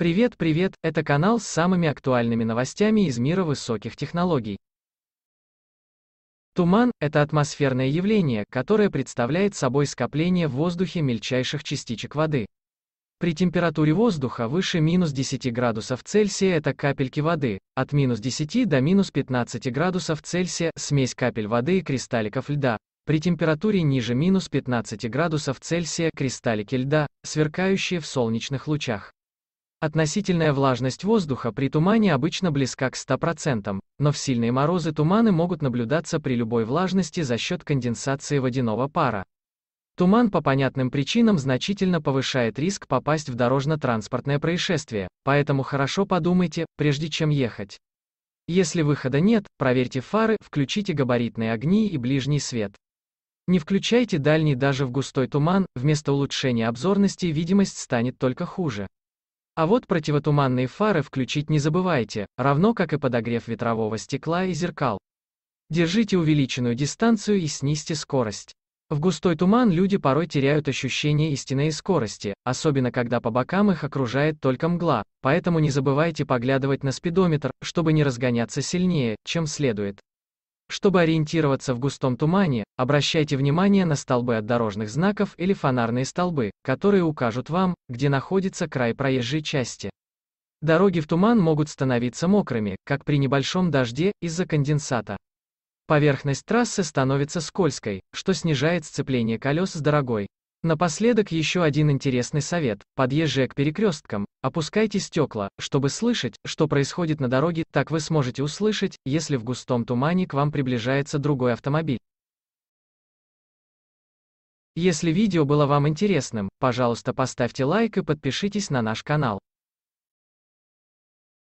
Привет, привет, это канал с самыми актуальными новостями из мира высоких технологий. Туман – это атмосферное явление, которое представляет собой скопление в воздухе мельчайших частичек воды. При температуре воздуха выше минус 10 градусов Цельсия это капельки воды, от минус 10 до минус 15 градусов Цельсия – смесь капель воды и кристалликов льда, при температуре ниже минус 15 градусов Цельсия – кристаллики льда, сверкающие в солнечных лучах. Относительная влажность воздуха при тумане обычно близка к 100%, но в сильные морозы туманы могут наблюдаться при любой влажности за счет конденсации водяного пара. Туман по понятным причинам значительно повышает риск попасть в дорожно-транспортное происшествие, поэтому хорошо подумайте, прежде чем ехать. Если выхода нет, проверьте фары, включите габаритные огни и ближний свет. Не включайте дальний даже в густой туман, вместо улучшения обзорности видимость станет только хуже. А вот противотуманные фары включить не забывайте, равно как и подогрев ветрового стекла и зеркал. Держите увеличенную дистанцию и снизьте скорость. В густой туман люди порой теряют ощущение истинной скорости, особенно когда по бокам их окружает только мгла, поэтому не забывайте поглядывать на спидометр, чтобы не разгоняться сильнее, чем следует. Чтобы ориентироваться в густом тумане, обращайте внимание на столбы от дорожных знаков или фонарные столбы, которые укажут вам, где находится край проезжей части. Дороги в туман могут становиться мокрыми, как при небольшом дожде, из-за конденсата. Поверхность трассы становится скользкой, что снижает сцепление колес с дорогой. Напоследок еще один интересный совет. Подъезжая к перекресткам, Опускайте стекла, чтобы слышать, что происходит на дороге, так вы сможете услышать, если в густом тумане к вам приближается другой автомобиль. Если видео было вам интересным, пожалуйста поставьте лайк и подпишитесь на наш канал.